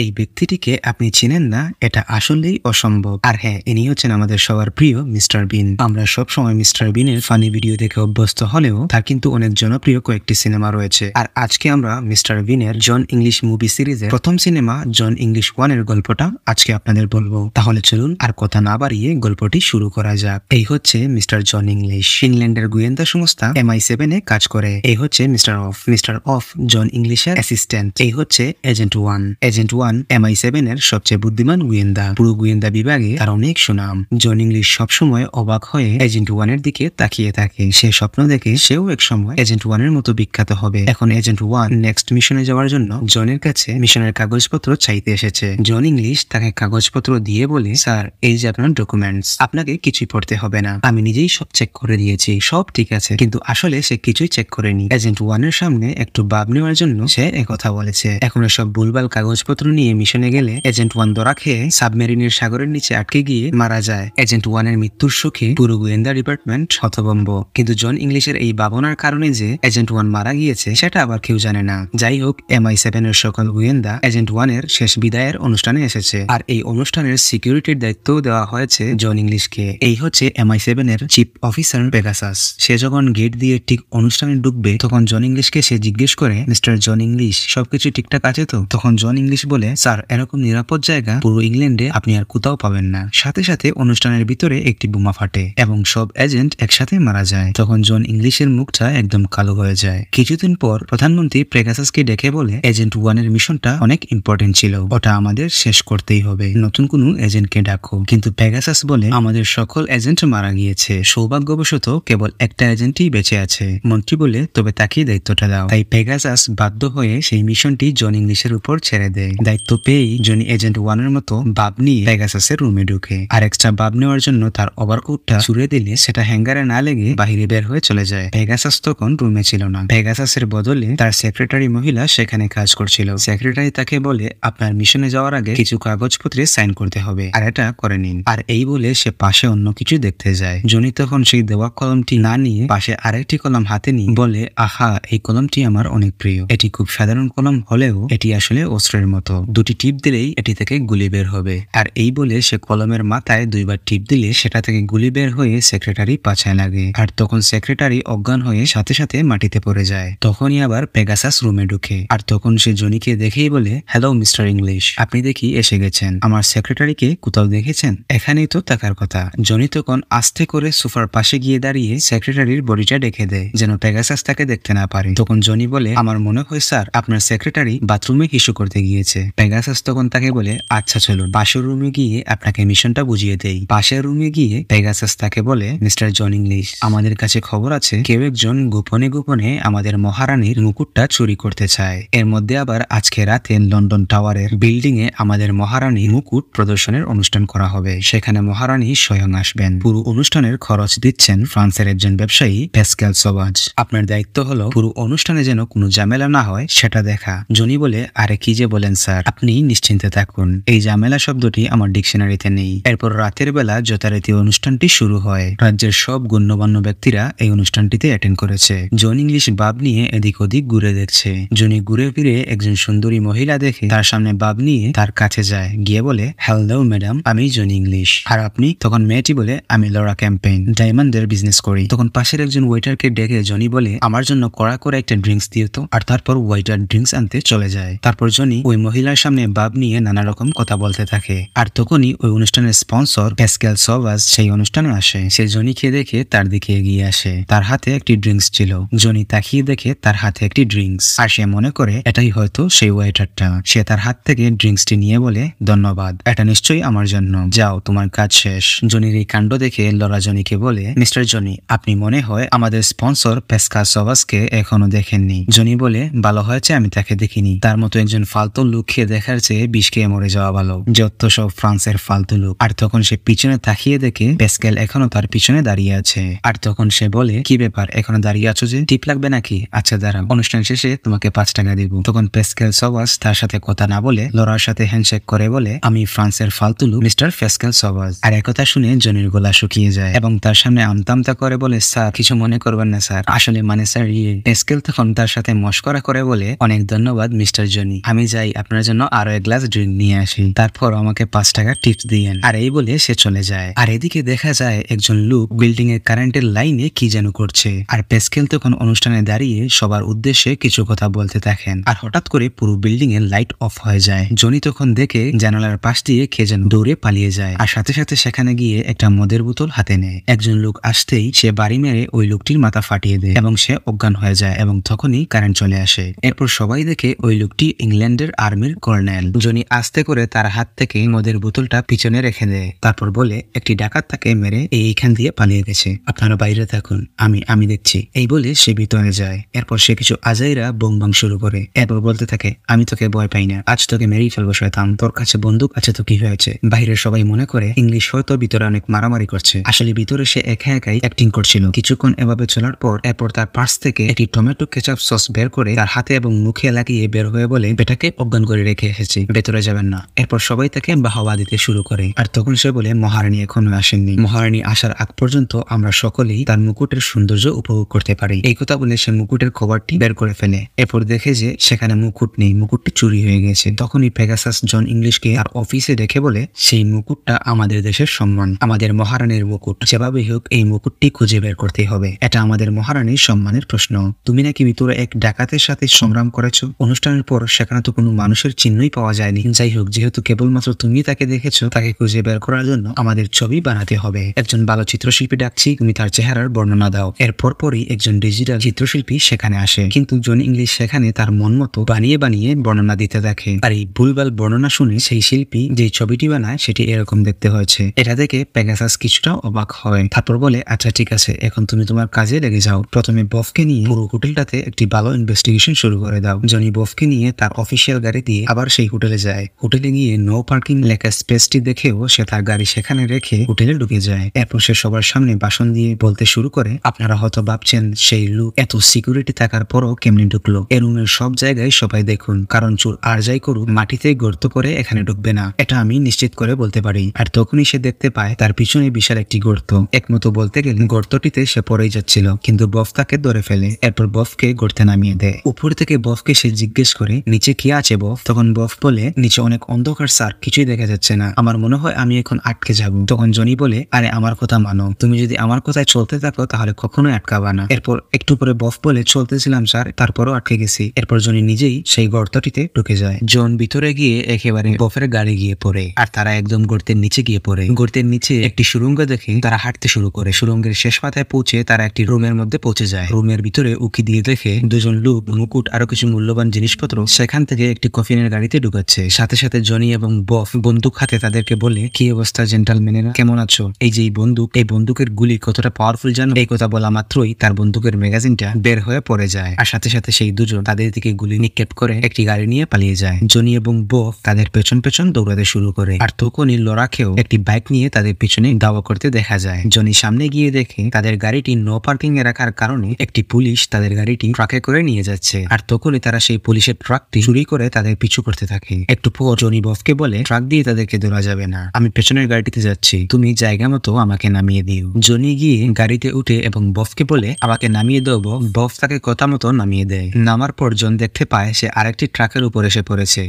এই ব্যক্তিটিকে আপনি চিনেন না এটা আসলেই অসম্ভব আর হ্যাঁ ইনি হচ্ছেন আমাদের সবার প্রিয় মিস্টার বিন আমরা সব সময় মিস্টার বিনের ফানি ভিডিও দেখে অভ্যস্ত হলেও তার কিন্তু অনেক জনপ্রিয় কয়েকটি সিনেমা রয়েছে আর আজকে আমরা মিস্টার বিনের জন ইংলিশ মুভি এর প্রথম সিনেমা জন ইংলিশ ওয়ান এর গল্পটা আজকে আপনাদের বলবো তাহলে চলুন আর কথা না বাড়িয়ে গল্পটি শুরু করা যাক এই হচ্ছে মিস্টার জন ইংলিশ ইংল্যান্ডের গোয়েন্দা সংস্থা এম সেভেন এ কাজ করে এই হচ্ছে mister of mister of John ইংলিশের অ্যাসিস্ট্যান্ট এই হচ্ছে agent one agent one M I seven এর সবচেয়ে বুদ্ধিমান গোয়েন্দা পুরো গোয়েন্দা বিভাগে তার অনেক সুনাম জন ইংলিশ সবসময় অবাক হয়ে এজেন্ট ওয়ান এর দিকে তাকিয়ে থাকে সে স্বপ্ন দেখে সেও এক সময় এজেন্ট এর মতো বিখ্যাত হবে এখন এজেন্ট ওয়ান নেক্সট মিশনে যাওয়ার জন্য জনের কাছে মিশনের কাগজপত্র চাইতে এসেছে জন ইংলিশ তাকে কাগজপত্র দিয়ে বলে স্যার এই যে আপনার ডকুমেন্টস আপনাকে কিছুই পড়তে হবে না আমি নিজেই সব চেক করে দিয়েছি সব ঠিক আছে কিন্তু আসলে সে কিছুই চেক করেনি এজেন্ট ওয়ান এর সামনে একটু বাব নেওয়ার জন্য সে একথা বলেছে এখন সব ভুলভাল কাগজপত্র ক্রু নিয়ে মিশনে গেলে এজেন্ট ওয়ান দরা খেয়ে সাবমেরিনের সাগরের নিচে আটকে গিয়ে মারা যায় এজেন্ট ওয়ানের মৃত্যুর সুখে পুরো গোয়েন্দা ডিপার্টমেন্ট হতবম্ব কিন্তু জন ইংলিশের এই ভাবনার কারণে যে এজেন্ট ওয়ান মারা গিয়েছে সেটা আবার কেউ জানে না যাই হোক এম আই সেভেন এর সকল গোয়েন্দা এজেন্ট ওয়ানের শেষ বিদায়ের অনুষ্ঠানে এসেছে আর এই অনুষ্ঠানের সিকিউরিটির দায়িত্ব দেওয়া হয়েছে জন ইংলিশকে এই হচ্ছে এম আই সেভেন এর চিফ অফিসার পেগাসাস সে যখন গেট দিয়ে ঠিক অনুষ্ঠানে ঢুকবে তখন জন ইংলিশকে সে জিজ্ঞেস করে মিস্টার জন ইংলিশ সবকিছু ঠিকঠাক আছে তো তখন জন ইংলিশ বলে বলে স্যার এরকম নিরাপদ জায়গা পুরো ইংল্যান্ডে আপনি আর কোথাও পাবেন না সাথে সাথে অনুষ্ঠানের ভিতরে একটি বোমা ফাটে এবং সব এজেন্ট একসাথে মারা যায় তখন জন ইংলিশের মুখটা একদম কালো হয়ে যায় কিছুদিন পর প্রধানমন্ত্রী প্রেগাসাসকে ডেকে বলে এজেন্ট ওয়ানের মিশনটা অনেক ইম্পর্টেন্ট ছিল ওটা আমাদের শেষ করতেই হবে নতুন কোনো এজেন্টকে ডাকো কিন্তু প্যাগাসাস বলে আমাদের সকল এজেন্ট মারা গিয়েছে সৌভাগ্যবশত কেবল একটা এজেন্টই বেঁচে আছে মন্ত্রী বলে তবে তাকে দায়িত্বটা দাও তাই প্যাগাসাস বাধ্য হয়ে সেই মিশনটি জন ইংলিশের উপর ছেড়ে দেয় দায়িত্ব পেয়েই জনি এজেন্ট ওয়ানের মতো বাব নিয়ে প্যাগাসাসের রুমে ঢুকে আর এক্সট্রা বাব নেওয়ার জন্য তার ওভারকোটটা ছুড়ে দিলে সেটা হ্যাঙ্গারে না লেগে বাহিরে বের হয়ে চলে যায় পেগাসাস তখন রুমে ছিল না পেগাসাসের বদলে তার সেক্রেটারি মহিলা সেখানে কাজ করছিল সেক্রেটারি তাকে বলে আপনার মিশনে যাওয়ার আগে কিছু কাগজপত্রে সাইন করতে হবে আর এটা করে নিন আর এই বলে সে পাশে অন্য কিছু দেখতে যায় জনি তখন সেই দেওয়া কলমটি না নিয়ে পাশে আরেকটি কলম হাতে নিয়ে বলে আহা এই কলমটি আমার অনেক প্রিয় এটি খুব সাধারণ কলম হলেও এটি আসলে অস্ত্রের মতো দুটি টিপ দিলেই এটি থেকে গুলি বের হবে আর এই বলে সে কলমের মাথায় দুইবার টিপ দিলে সেটা থেকে গুলি বের হয়ে সেক্রেটারি পাছায় লাগে আর তখন সেক্রেটারি অজ্ঞান হয়ে সাথে সাথে মাটিতে পড়ে যায় তখনই আবার পেগাসাস রুমে ঢুকে আর তখন সে জনিকে দেখেই বলে হ্যালো মিস্টার ইংলিশ আপনি দেখি এসে গেছেন আমার সেক্রেটারিকে কোথাও দেখেছেন এখানেই তো থাকার কথা জনি তখন আস্তে করে সোফার পাশে গিয়ে দাঁড়িয়ে সেক্রেটারির বডিটা ডেকে দেয় যেন পেগাসাস তাকে দেখতে না পারে তখন জনি বলে আমার মনে হয় স্যার আপনার সেক্রেটারি বাথরুমে হিসু করতে গিয়েছে পেগাসাস তখন তাকে বলে আচ্ছা চলো বাসের রুমে গিয়ে আপনাকে মিশনটা বুঝিয়ে দেই বাসের রুমে গিয়ে পেগাসাস তাকে বলে মিস্টার জন ইংলিশ আমাদের কাছে খবর আছে কেউ একজন গোপনে গোপনে আমাদের মহারানীর মুকুটটা চুরি করতে চায় এর মধ্যে আবার আজকে রাতে লন্ডন টাওয়ারের বিল্ডিং এ আমাদের মহারানী মুকুট প্রদর্শনের অনুষ্ঠান করা হবে সেখানে মহারানী স্বয়ং আসবেন পুরো অনুষ্ঠানের খরচ দিচ্ছেন ফ্রান্সের একজন ব্যবসায়ী প্যাসকেল সবাজ আপনার দায়িত্ব হলো পুরো অনুষ্ঠানে যেন কোনো ঝামেলা না হয় সেটা দেখা জনি বলে আরে কি যে বলেন স্যার দরকার আপনি নিশ্চিন্তে থাকুন এই ঝামেলা শব্দটি আমার ডিকশনারিতে নেই এরপর রাতের বেলা যথারীতি অনুষ্ঠানটি শুরু হয় রাজ্যের সব গণ্যমান্য ব্যক্তিরা এই অনুষ্ঠানটিতে অ্যাটেন্ড করেছে জন ইংলিশ বাব নিয়ে এদিক ওদিক ঘুরে দেখছে জনি ঘুরে ফিরে একজন সুন্দরী মহিলা দেখে তার সামনে বাব নিয়ে তার কাছে যায় গিয়ে বলে হ্যালো ম্যাডাম আমি জন ইংলিশ আর আপনি তখন মেয়েটি বলে আমি লরা ক্যাম্পেইন ডায়মন্ডের বিজনেস করি তখন পাশের একজন ওয়েটারকে ডেকে জনি বলে আমার জন্য কড়া করে একটা ড্রিঙ্কস দিয়ে তো আর তারপর ওয়েটার ড্রিঙ্কস আনতে চলে যায় তারপর জনি ওই মহিলা ভিলার সামনে বাব নিয়ে নানা রকম কথা বলতে থাকে আর তখনই ওই অনুষ্ঠানের স্পন্সর প্যাসকেল সবাস সেই অনুষ্ঠানে আসে সে জনিকে দেখে তার দিকে এগিয়ে আসে তার হাতে একটি ড্রিঙ্কস ছিল জনি তাকিয়ে দেখে তার হাতে একটি ড্রিঙ্কস আর সে মনে করে এটাই হয়তো সেই ওয়েটারটা সে তার হাত থেকে ড্রিঙ্কসটি নিয়ে বলে ধন্যবাদ এটা নিশ্চয়ই আমার জন্য যাও তোমার কাজ শেষ জনির এই কাণ্ড দেখে লরা জনিকে বলে মিস্টার জনি আপনি মনে হয় আমাদের স্পন্সর প্যাসকা সবাসকে এখনো দেখেননি জনি বলে ভালো হয়েছে আমি তাকে দেখিনি তার মতো একজন ফালতু লোক খেয়ে দেখার চেয়ে বিষ খেয়ে মরে যাওয়া ভালো যত সব ফ্রান্সের ফালতু লোক আর তখন সে পিছনে তাকিয়ে দেখে পেস্কেল এখনো তার পিছনে দাঁড়িয়ে আছে আর তখন সে বলে কি ব্যাপার এখনো দাঁড়িয়ে আছো যে টিপ লাগবে নাকি আচ্ছা দাঁড়া অনুষ্ঠান শেষে তোমাকে পাঁচ টাকা দিব তখন প্যাসকেল সবাস তার সাথে কথা না বলে লড়ার সাথে হ্যান্ডশেক করে বলে আমি ফ্রান্সের ফালতু লোক মিস্টার ফেসকেল সবাস আর একথা শুনে জনির গলা শুকিয়ে যায় এবং তার সামনে আমতামতা করে বলে স্যার কিছু মনে করবেন না স্যার আসলে মানে স্যার ইয়ে প্যাসকেল তখন তার সাথে মস্করা করে বলে অনেক ধন্যবাদ মিস্টার জনি আমি যাই আপনার দুজনের জন্য আরো এক গ্লাস ড্রিঙ্ক নিয়ে আসি তারপর আমাকে পাঁচ টাকা টিপস দিয়েন আর এই বলে সে চলে যায় আর এদিকে দেখা যায় একজন লোক বিল্ডিং এর কারেন্টের লাইনে কি যেন করছে আর পেস্কেল তখন অনুষ্ঠানে দাঁড়িয়ে সবার উদ্দেশ্যে কিছু কথা বলতে থাকেন আর হঠাৎ করে পুরো বিল্ডিং এর লাইট অফ হয়ে যায় জনি তখন দেখে জানালার পাশ দিয়ে কে যেন দৌড়ে পালিয়ে যায় আর সাথে সাথে সেখানে গিয়ে একটা মদের বোতল হাতে নেয় একজন লোক আসতেই সে বাড়ি মেরে ওই লোকটির মাথা ফাটিয়ে দেয় এবং সে অজ্ঞান হয়ে যায় এবং তখনই কারেন্ট চলে আসে এরপর সবাই দেখে ওই লোকটি ইংল্যান্ডের আর্মির বের করে নেন জনি আস্তে করে তার হাত থেকে মদের বোতলটা পিছনে রেখে দেয় তারপর বলে একটি ডাকাত তাকে মেরে এইখান দিয়ে পালিয়ে গেছে আপনারা বাইরে থাকুন আমি আমি দেখছি এই বলে সে ভিতরে যায় এরপর সে কিছু আজাইরা বোম বাং শুরু করে এরপর বলতে থাকে আমি তোকে ভয় পাই না আজ তোকে মেরেই ফেলবো শয়তান তোর কাছে বন্দুক আছে তো কি হয়েছে বাইরে সবাই মনে করে ইংলিশ হয়তো ভিতরে অনেক মারামারি করছে আসলে ভিতরে সে একা একাই অ্যাক্টিং করছিল কিছুক্ষণ এভাবে চলার পর এরপর তার পার্স থেকে একটি টমেটো কেচাপ সস বের করে তার হাতে এবং মুখে লাগিয়ে বের হয়ে বলে বেটাকে অজ্ঞান করে ধরে রেখে এসেছি ভেতরে যাবেন না এরপর সবাই তাকে বাহাওয়া দিতে শুরু করে আর তখন সে বলে মহারানী এখনো আসেননি মহারানী আসার আগ পর্যন্ত আমরা সকলেই তার মুকুটের সৌন্দর্য উপভোগ করতে পারি এই কথা বলে সে মুকুটের খবরটি বের করে ফেলে এরপর দেখে যে সেখানে মুকুট নেই মুকুটটি চুরি হয়ে গেছে তখনই পেগাসাস জন ইংলিশকে আর অফিসে দেখে বলে সেই মুকুটটা আমাদের দেশের সম্মান আমাদের মহারানীর মুকুট যেভাবেই হোক এই মুকুটটি খুঁজে বের করতে হবে এটা আমাদের মহারানীর সম্মানের প্রশ্ন তুমি নাকি ভিতরে এক ডাকাতের সাথে সংগ্রাম করেছো অনুষ্ঠানের পর সেখানে তো কোনো মানুষের কিছুর চিহ্নই পাওয়া যায়নি যাই হোক যেহেতু কেবলমাত্র তুমি তাকে দেখেছো তাকে খুঁজে বের করার জন্য আমাদের ছবি বানাতে হবে একজন ভালো চিত্রশিল্পী ডাকছি তুমি তার চেহারার বর্ণনা দাও এরপর পরই একজন ডিজিটাল চিত্রশিল্পী সেখানে আসে কিন্তু জন ইংলিশ সেখানে তার মন মতো বানিয়ে বানিয়ে বর্ণনা দিতে থাকে আর এই ভুলবাল বর্ণনা শুনে সেই শিল্পী যে ছবিটি বানায় সেটি এরকম দেখতে হয়েছে এটা দেখে প্যাগাসাস কিছুটা অবাক হয় তারপর বলে আচ্ছা ঠিক আছে এখন তুমি তোমার কাজে লেগে যাও প্রথমে বফকে নিয়ে পুরো হোটেলটাতে একটি ভালো ইনভেস্টিগেশন শুরু করে দাও জনি বফকে নিয়ে তার অফিসিয়াল গাড়ি দিয়ে দিয়ে আবার সেই হোটেলে যায় হোটেলে গিয়ে নো পার্কিং লেখা স্পেসটি দেখেও সে তার গাড়ি সেখানে রেখে হোটেলে ঢুকে যায় এরপর সে সবার সামনে বাসন দিয়ে বলতে শুরু করে আপনারা হয়তো ভাবছেন সেই লুক এত সিকিউরিটি থাকার পরও কেমনি ঢুকলো এ রুমের সব জায়গায় সবাই দেখুন কারণ চোর আর যাই করুক মাটিতে গর্ত করে এখানে ঢুকবে না এটা আমি নিশ্চিত করে বলতে পারি আর তখনই সে দেখতে পায় তার পিছনে বিশাল একটি গর্ত একমতো বলতে গেলে গর্তটিতে সে পরেই যাচ্ছিল কিন্তু বফ তাকে ধরে ফেলে এরপর বফকে গর্তে নামিয়ে দেয় উপর থেকে বফকে সে জিজ্ঞেস করে নিচে কি আছে বফ তখন বফ বলে নিচে অনেক অন্ধকার স্যার কিছুই দেখা যাচ্ছে না আমার মনে হয় আমি এখন আটকে যাব তখন জনি বলে আরে আমার কথা মানো তুমি যদি আমার কথায় চলতে থাকো তাহলে কখনোই আটকাবা না এরপর একটু পরে বফ বলে চলতেছিলাম স্যার তারপরও আটকে গেছি এরপর জনি নিজেই সেই গর্তটিতে ঢুকে যায় জন ভিতরে গিয়ে একেবারে বফের গাড়ি গিয়ে পড়ে আর তারা একদম গর্তের নিচে গিয়ে পড়ে গর্তের নিচে একটি সুরঙ্গ দেখে তারা হাঁটতে শুরু করে সুরঙ্গের শেষ পাতায় পৌঁছে তারা একটি রুমের মধ্যে পৌঁছে যায় রুমের ভিতরে উকি দিয়ে দেখে দুজন লোক মুকুট আরো কিছু মূল্যবান জিনিসপত্র সেখান থেকে একটি কফি জেনের গাড়িতে ঢুকাচ্ছে সাথে সাথে জনি এবং বফ বন্দুক হাতে তাদেরকে বলে কি অবস্থা জেন্টালম্যানেরা কেমন আছো এই যে বন্দুক এই বন্দুকের গুলি কতটা পাওয়ারফুল জানো এই কথা বলা মাত্রই তার বন্দুকের ম্যাগাজিনটা বের হয়ে পড়ে যায় আর সাথে সাথে সেই দুজন তাদের দিকে গুলি নিক্ষেপ করে একটি গাড়ি নিয়ে পালিয়ে যায় জনি এবং বফ তাদের পেছন পেছন দৌড়াতে শুরু করে আর তখনই লড়াকেও একটি বাইক নিয়ে তাদের পিছনে দাওয়া করতে দেখা যায় জনি সামনে গিয়ে দেখে তাদের গাড়িটি নো পার্কিং এ রাখার কারণে একটি পুলিশ তাদের গাড়িটি ট্রাকে করে নিয়ে যাচ্ছে আর তখনই তারা সেই পুলিশের ট্রাকটি চুরি করে তাদের পিছু করতে থাকে একটু পর জনি বফকে বলে ট্রাক দিয়ে তাদেরকে ধরা যাবে না আমি পেছনের গাড়িটিতে যাচ্ছি তুমি জায়গা মতো আমাকে নামিয়ে দিও জনি গিয়ে গাড়িতে উঠে এবং বফকে বলে আমাকে নামিয়ে দেব বফ তাকে কথা মতো নামিয়ে দেয় নামার পর জন দেখতে পায় সে আরেকটি ট্রাকের উপর এসে পড়েছে